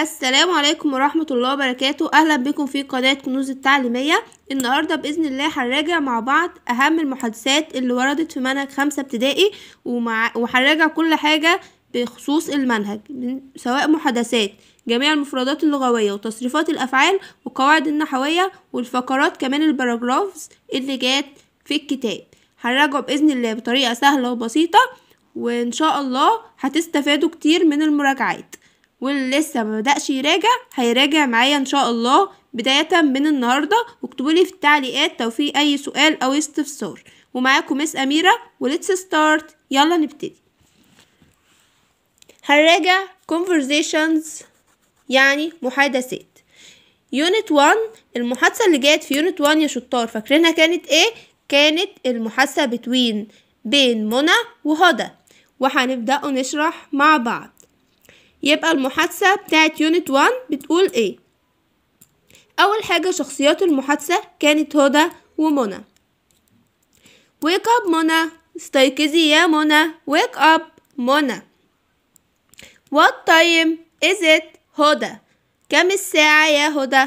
السلام عليكم ورحمة الله وبركاته أهلا بكم في قناة كنوز التعليمية النهاردة بإذن الله هنراجع مع بعض أهم المحادثات اللي وردت في منهج خمسة ابتدائي ومع... وهنراجع كل حاجة بخصوص المنهج سواء محادثات جميع المفردات اللغوية وتصريفات الأفعال والقواعد النحوية والفقرات كمان الباراجرافز اللي جات في الكتاب هنراجعه بإذن الله بطريقة سهلة وبسيطة وإن شاء الله هتستفادوا كتير من المراجعات واللي لسه ما بدأش يراجع هيراجع معايا ان شاء الله بداية من النهاردة واكتبولي في التعليقات لو في اي سؤال او استفسار ومعاكم مس اميرة وليتس ستارت يلا نبتدي هنراجع conversations يعني محادثات يونت 1 المحادثة اللي جات في يونت 1 يا شطار فاكرينها كانت ايه كانت المحادثة بتوين بين منى وهدى وهنبدأ نشرح مع بعض يبقى المحادثة بتاعت يونت 1 بتقول ايه اول حاجة شخصيات المحادثة كانت هدى ومنى ويك اب منى استيقظي يا منى ويك اب منى وات تايم از ات هدى كم الساعة يا هدى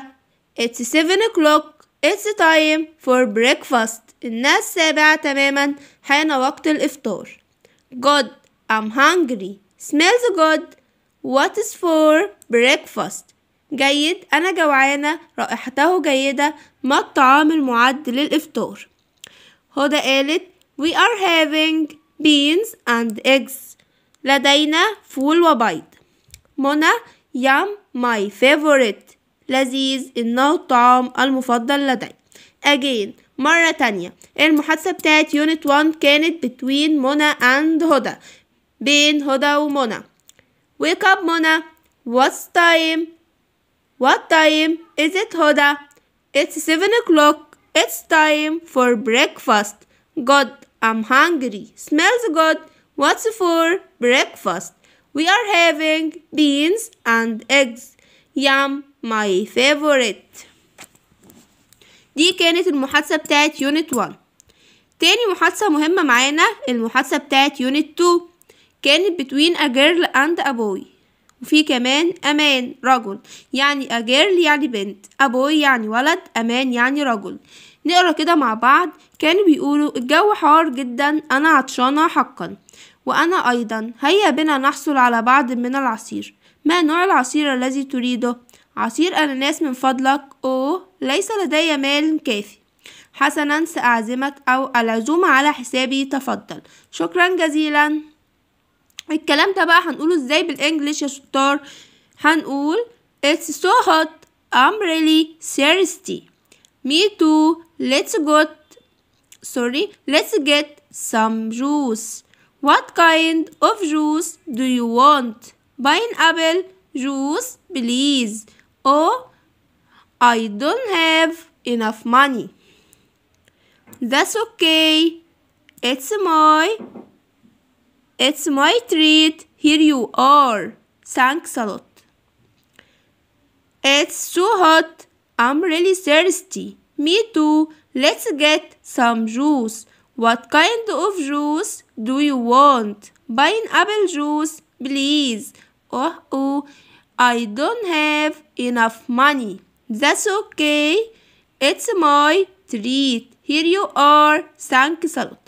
اتس 7 o'clock اتس تايم فور بريكفاست إنها السابعة تماما حان وقت الإفطار good I'm hungry Smells good What is for breakfast جيد أنا جوعانة رائحته جيدة ما الطعام المعد للإفطار هدى قالت We are having beans and eggs لدينا فول وبيض منى يام my favorite لذيذ إنه الطعام المفضل لدي again مرة تانية المحادثة بتاعت يونت 1 كانت between منى and هدى بين هدى ومنى Wake up, Mona. What's time? What time is it, Hoda? It's seven o'clock. It's time for breakfast. God, I'm hungry. Smells good. What's for breakfast? We are having beans and eggs. Yum, my favorite. دي كانت المحادثة بتاعت 1 تاني محادثة مهمة معانا المحادثة بتاعت 2 كانت between a girl and a boy وفي كمان أمان رجل يعني a girl يعني بنت a boy يعني ولد أمان يعني رجل نقرا كده مع بعض كانوا بيقولوا الجو حار جدا أنا عطشانة حقا وأنا أيضا هيا بنا نحصل على بعض من العصير ما نوع العصير الذي تريده؟ عصير أناناس من فضلك أوه ليس لدي مال كافي حسنا سأعزمك أو العزومة على حسابي تفضل شكرا جزيلا الكلام ده بقى هنقوله ازاي بالإنجليش يا شطار هنقول it's so hot I'm really thirsty me too let's get sorry let's get some juice what kind of juice do you want pineapple juice please oh I don't have enough money that's okay it's my it's my treat. Here you are. Thanks a lot. It's so hot. I'm really thirsty. Me too. Let's get some juice. What kind of juice do you want? Pineapple juice, please. Oh, oh, I don't have enough money. That's okay. It's my treat. Here you are. Thanks a lot.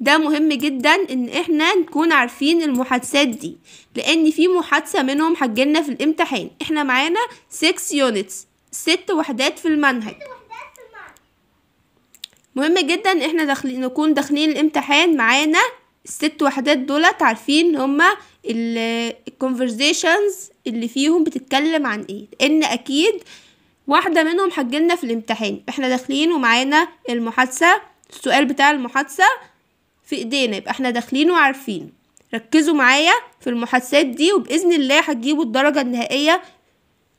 ده مهم جدا ان احنا نكون عارفين المحادثات دي لان في محادثه منهم حجلنا في الامتحان احنا معانا 6 يونتس ست وحدات في المنهج مهم جدا ان احنا داخلين نكون داخلين الامتحان معانا الست وحدات دولت عارفين هما الكونفرزيشنز اللي فيهم بتتكلم عن ايه لان اكيد واحده منهم حجلنا في الامتحان احنا داخلين ومعانا المحادثه السؤال بتاع المحادثه في ايدينا يبقى احنا داخلين وعارفين ركزوا معايا في المحادثات دي وباذن الله هتجيبوا الدرجه النهائيه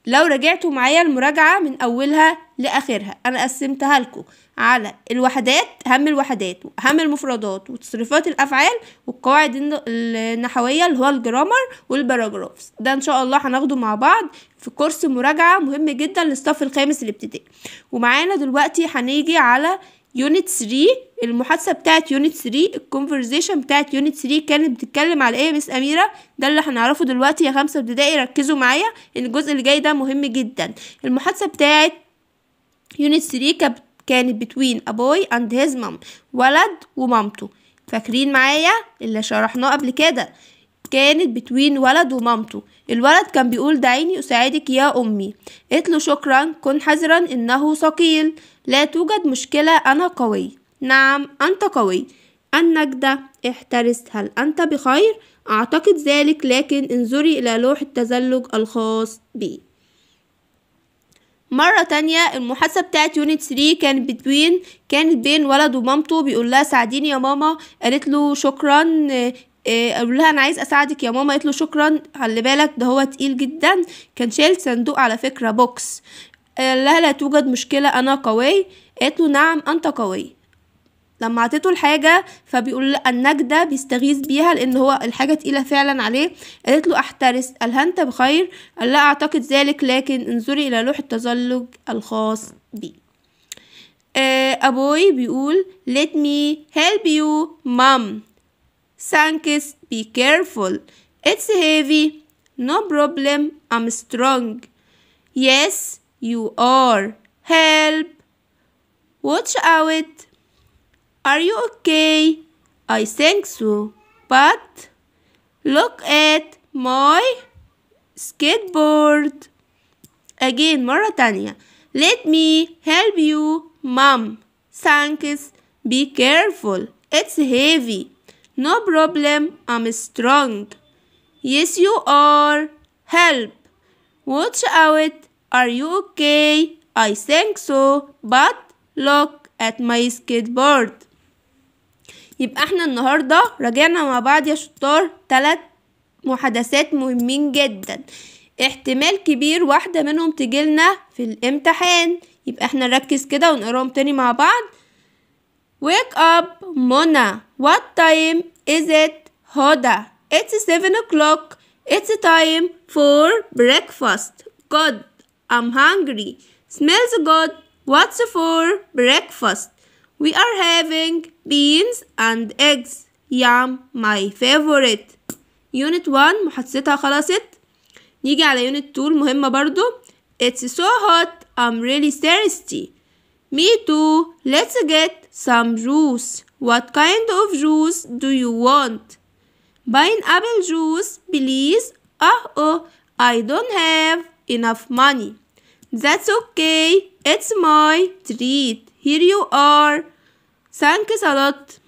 لو راجعتوا معايا المراجعه من اولها لاخرها انا قسمتها لكم على الوحدات اهم الوحدات واهم المفردات وتصريفات الافعال والقواعد النحويه اللي هو الجرامر والباراجرافز ده ان شاء الله هناخده مع بعض في كورس مراجعه مهم جدا للصف الخامس الابتدائي ومعانا دلوقتي هنيجي على يونت 3 المحادثه بتاعت يونت 3 الكونفرزيشن بتاعت يونت 3 كانت بتتكلم على ايه يا مس اميره ده اللي هنعرفه دلوقتي يا خمسه ابتدائي ركزوا معايا ان الجزء اللي جاي ده مهم جدا المحادثه بتاعت يونت 3 كانت بتوين ابوي اند هيز مام ولد ومامته فاكرين معايا اللي شرحناه قبل كده كانت بتوين ولد ومامته الولد كان بيقول دعيني أساعدك يا أمي قلت له شكرا كن حذرا إنه ثقيل لا توجد مشكلة أنا قوي نعم أنت قوي النجدة احترس هل أنت بخير؟ أعتقد ذلك لكن انظري إلى لوح التزلج الخاص بي مرة تانية المحادثة بتاعت يونت 3 كانت بتوين كانت بين ولد ومامته بيقول لها ساعديني يا ماما قالت له شكرا آه، قالوا لها انا عايز اساعدك يا ماما قالت له شكرا خلي بالك ده هو تقيل جدا كان شايل صندوق على فكره بوكس قال لها لا توجد مشكله انا قوي قالت له نعم انت قوي لما عطيته الحاجة فبيقول النجدة بيستغيث بيها لأن هو الحاجة تقيلة فعلا عليه قالت له أحترس قال أنت بخير قال لا أعتقد ذلك لكن انظري إلى لوح التزلج الخاص بي آه، أبوي بيقول let me help you mom Sankis, be careful. It's heavy. No problem, I'm strong. Yes, you are. Help. Watch out. Are you okay? I think so. But look at my skateboard. Again, Mauritania. Let me help you, Mom. Thanks. Be careful. It's heavy. No problem, I'm strong. Yes, you are. Help. Watch out. Are you okay? I think so, but look at my skateboard. يبقى احنا النهاردة راجعنا مع بعض يا شطار تلات محادثات مهمين جدا احتمال كبير واحدة منهم تجيلنا في الامتحان يبقى احنا نركز كده ونقراهم تاني مع بعض wake up منى What time is it, Hoda? It's 7 o'clock. It's time for breakfast. God, I'm hungry. Smells good. What's for breakfast? We are having beans and eggs. Yum, my favorite. Unit 1 محادثتها خلصت. نيجي على Unit 2 مهمة برضو. It's so hot. I'm really thirsty. Me too. Let's get some juice. What kind of juice do you want? Pineapple juice, please. Oh, oh, I don't have enough money. That's okay. It's my treat. Here you are. Thanks a lot.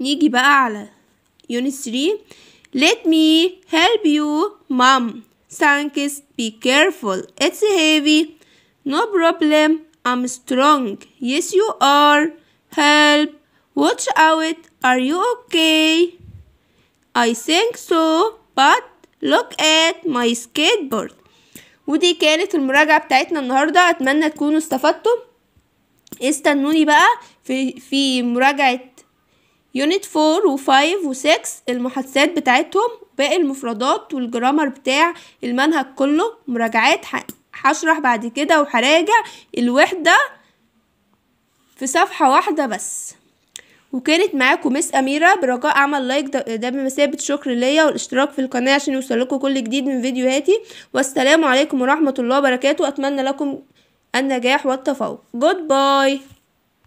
نيجي بقى على 3 Let me help you, mom. Thanks. Be careful. It's heavy. No problem. I'm strong. Yes, you are. Help. Watch out. Are you okay? I think so. But look at my skateboard. ودي كانت المراجعة بتاعتنا النهاردة أتمنى تكونوا استفدتم استنوني بقى في, في مراجعة يونت 4 و5 و6 المحادثات بتاعتهم باقي المفردات والجرامر بتاع المنهج كله مراجعات حقيقية هشرح بعد كده وهراجع الوحدة في صفحة واحدة بس وكانت معاكم مس أميرة برجاء اعمل لايك ده بمثابة شكر ليا والاشتراك في القناة عشان يوصلكم كل جديد من فيديوهاتي والسلام عليكم ورحمة الله وبركاته أتمنى لكم النجاح والتفوق جود باي